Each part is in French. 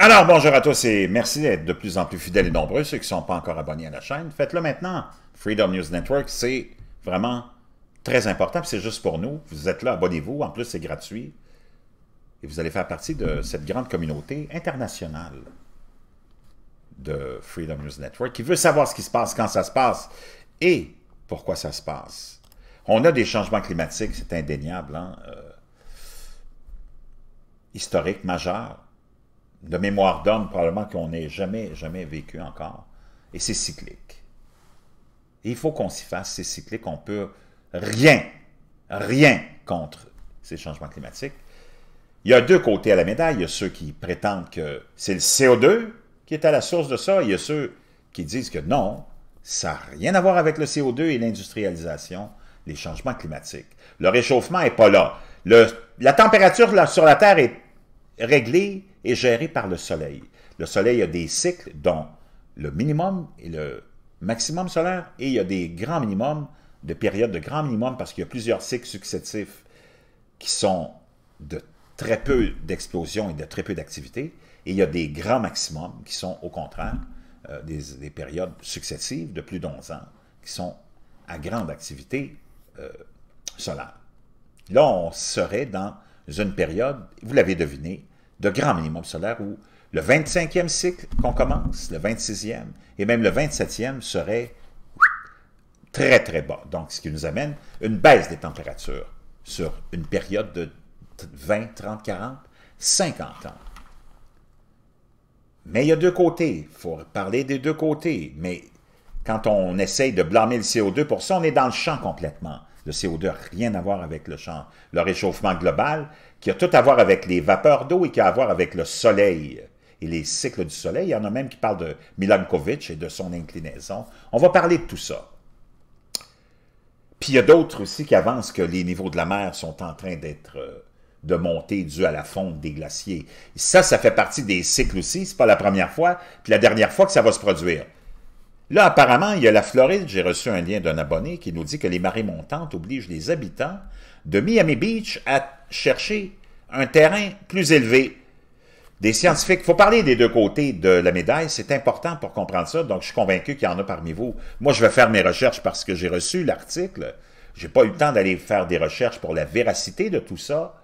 Alors, bonjour à tous et merci d'être de plus en plus fidèles et nombreux. Ceux qui ne sont pas encore abonnés à la chaîne, faites-le maintenant. Freedom News Network, c'est vraiment très important. C'est juste pour nous. Vous êtes là, abonnez-vous. En plus, c'est gratuit. Et vous allez faire partie de cette grande communauté internationale de Freedom News Network qui veut savoir ce qui se passe, quand ça se passe et pourquoi ça se passe. On a des changements climatiques, c'est indéniable, historique hein, majeur. historiques, de mémoire d'homme probablement qu'on n'ait jamais, jamais vécu encore. Et c'est cyclique. il faut qu'on s'y fasse, c'est cyclique, on peut rien, rien contre ces changements climatiques. Il y a deux côtés à la médaille. Il y a ceux qui prétendent que c'est le CO2 qui est à la source de ça. Il y a ceux qui disent que non, ça n'a rien à voir avec le CO2 et l'industrialisation, les changements climatiques. Le réchauffement n'est pas là. la température sur la Terre est réglée est géré par le Soleil. Le Soleil a des cycles dont le minimum et le maximum solaire, et il y a des grands minimums, de périodes de grands minimums parce qu'il y a plusieurs cycles successifs qui sont de très peu d'explosions et de très peu d'activité, et il y a des grands maximums qui sont, au contraire, euh, des, périodes successives de plus d'11 ans, qui sont à grande activité euh, solaire. Là, on serait dans une période, vous l'avez deviné, de grand minimum solaires où le 25e cycle qu'on commence, le 26e et même le 27e serait très, très bas. Donc, ce qui nous amène une baisse des températures sur une période de 20, 30, 40, 50 ans. Mais il y a deux côtés. Il faut parler des deux côtés. Mais quand on essaye de blâmer le CO2 pour ça, on est dans le champ complètement. Le CO2 rien à voir avec le, champ, le réchauffement global, qui a tout à voir avec les vapeurs d'eau et qui a à voir avec le soleil et les cycles du soleil. Il y en a même qui parlent de Milankovitch et de son inclinaison. On va parler de tout ça. Puis il y a d'autres aussi qui avancent que les niveaux de la mer sont en train d'être euh, de monter dû à la fonte des glaciers. ça, ça fait partie des cycles aussi. n'est pas la première fois, puis la dernière fois que ça va se produire. Là, apparemment, il y a la Floride. J'ai reçu un lien d'un abonné qui nous dit que les marées montantes obligent les habitants de Miami Beach à chercher un terrain plus élevé. Des scientifiques, il faut parler des deux côtés de la médaille, c'est important pour comprendre ça, donc je suis convaincu qu'il y en a parmi vous. Moi, je vais faire mes recherches parce que j'ai reçu l'article, Je n'ai pas eu le temps d'aller faire des recherches pour la véracité de tout ça,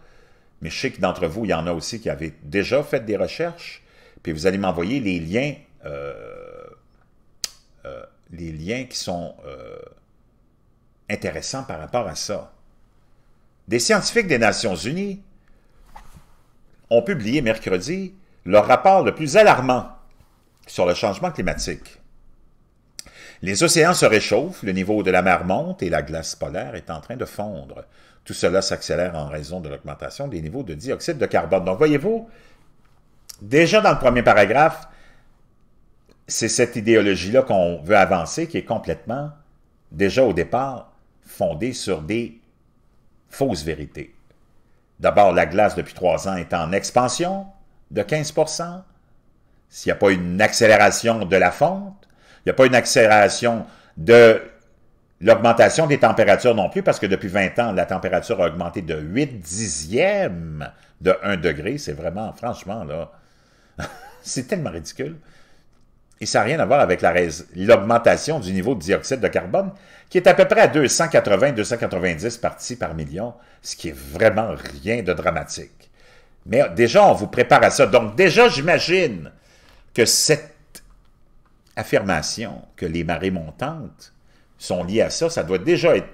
mais je sais que d'entre vous, il y en a aussi qui avaient déjà fait des recherches, puis vous allez m'envoyer les liens euh, euh, les liens qui sont euh, intéressants par rapport à ça. Des scientifiques des Nations Unies ont publié mercredi leur rapport le plus alarmant sur le changement climatique. Les océans se réchauffent, le niveau de la mer monte et la glace polaire est en train de fondre. Tout cela s'accélère en raison de l'augmentation des niveaux de dioxyde de carbone. Donc voyez-vous, déjà dans le premier paragraphe, c'est cette idéologie-là qu'on veut avancer qui est complètement, déjà au départ, fondée sur des fausses vérités. D'abord, la glace depuis trois ans est en expansion de 15 S'il n'y a pas une accélération de la fonte, il n'y a pas une accélération de l'augmentation des températures non plus, parce que depuis 20 ans, la température a augmenté de 8 dixièmes de 1 degré. C'est vraiment, franchement, là, c'est tellement ridicule et ça n'a rien à voir avec l'augmentation du niveau de dioxyde de carbone, qui est à peu près à 280-290 parties par million, ce qui est vraiment rien de dramatique. Mais déjà, on vous prépare à ça. Donc déjà, j'imagine que cette affirmation que les marées montantes sont liées à ça, ça doit déjà être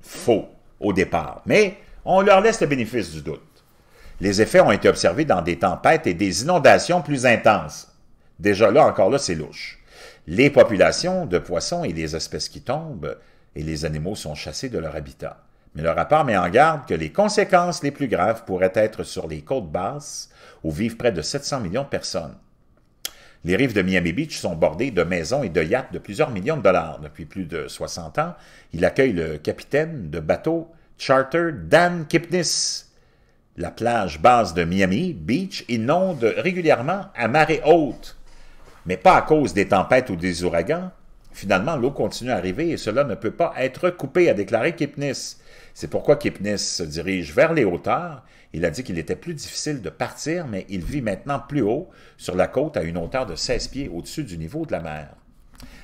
faux au départ. Mais on leur laisse le bénéfice du doute. Les effets ont été observés dans des tempêtes et des inondations plus intenses. Déjà là, encore là, c'est louche. Les populations de poissons et les espèces qui tombent et les animaux sont chassés de leur habitat. Mais le rapport met en garde que les conséquences les plus graves pourraient être sur les côtes basses, où vivent près de 700 millions de personnes. Les rives de Miami Beach sont bordées de maisons et de yachts de plusieurs millions de dollars. Depuis plus de 60 ans, il accueille le capitaine de bateau charter Dan Kipnis. La plage basse de Miami Beach inonde régulièrement à marée haute mais pas à cause des tempêtes ou des ouragans. Finalement, l'eau continue à arriver et cela ne peut pas être coupé, a déclaré Kipnis. C'est pourquoi Kipnis se dirige vers les hauteurs. Il a dit qu'il était plus difficile de partir, mais il vit maintenant plus haut, sur la côte, à une hauteur de 16 pieds au-dessus du niveau de la mer.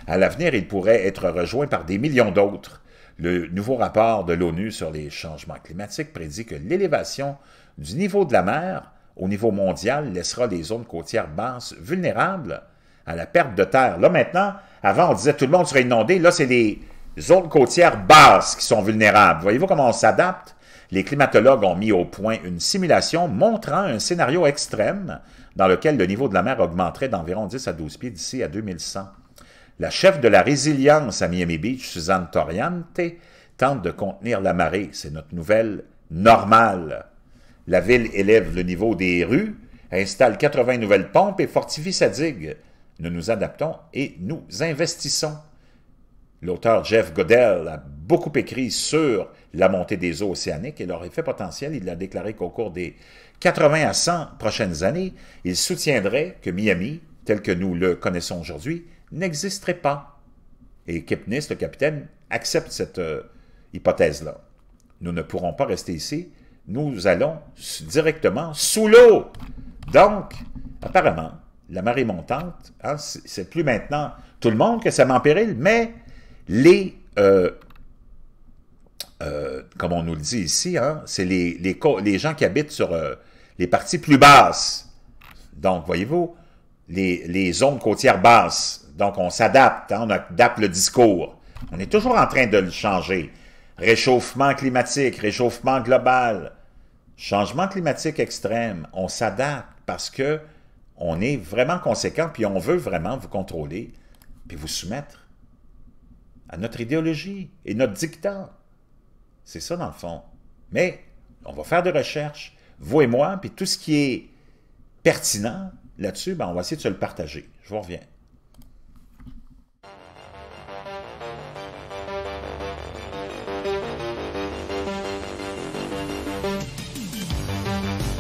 À l'avenir, il pourrait être rejoint par des millions d'autres. Le nouveau rapport de l'ONU sur les changements climatiques prédit que l'élévation du niveau de la mer au niveau mondial laissera les zones côtières basses vulnérables à la perte de terre. Là, maintenant, avant, on disait tout le monde serait inondé. Là, c'est les zones côtières basses qui sont vulnérables. Voyez-vous comment on s'adapte? Les climatologues ont mis au point une simulation montrant un scénario extrême dans lequel le niveau de la mer augmenterait d'environ 10 à 12 pieds d'ici à 2100. La chef de la résilience à Miami Beach, Suzanne Torriante, tente de contenir la marée. C'est notre nouvelle normale. La ville élève le niveau des rues, installe 80 nouvelles pompes et fortifie sa digue nous nous adaptons et nous investissons. L'auteur Jeff Goddell a beaucoup écrit sur la montée des eaux océaniques et leur effet potentiel. Il a déclaré qu'au cours des 80 à 100 prochaines années, il soutiendrait que Miami, tel que nous le connaissons aujourd'hui, n'existerait pas. Et Kipnis, le capitaine, accepte cette euh, hypothèse-là. Nous ne pourrons pas rester ici. Nous allons directement sous l'eau. Donc, apparemment, la marée montante, hein, c'est plus maintenant tout le monde que ça met en péril, mais les, euh, euh, comme on nous le dit ici, hein, c'est les, les, gens qui habitent sur euh, les parties plus basses. Donc, voyez-vous, les, zones côtières basses. Donc, on s'adapte, hein, on adapte le discours. On est toujours en train de le changer. Réchauffement climatique, réchauffement global, changement climatique extrême, on s'adapte parce que on est vraiment conséquent, puis on veut vraiment vous contrôler, puis vous soumettre à notre idéologie et notre dictat. C'est ça, dans le fond. Mais on va faire des recherches, vous et moi, puis tout ce qui est pertinent là-dessus, ben, on va essayer de se le partager. Je vous reviens.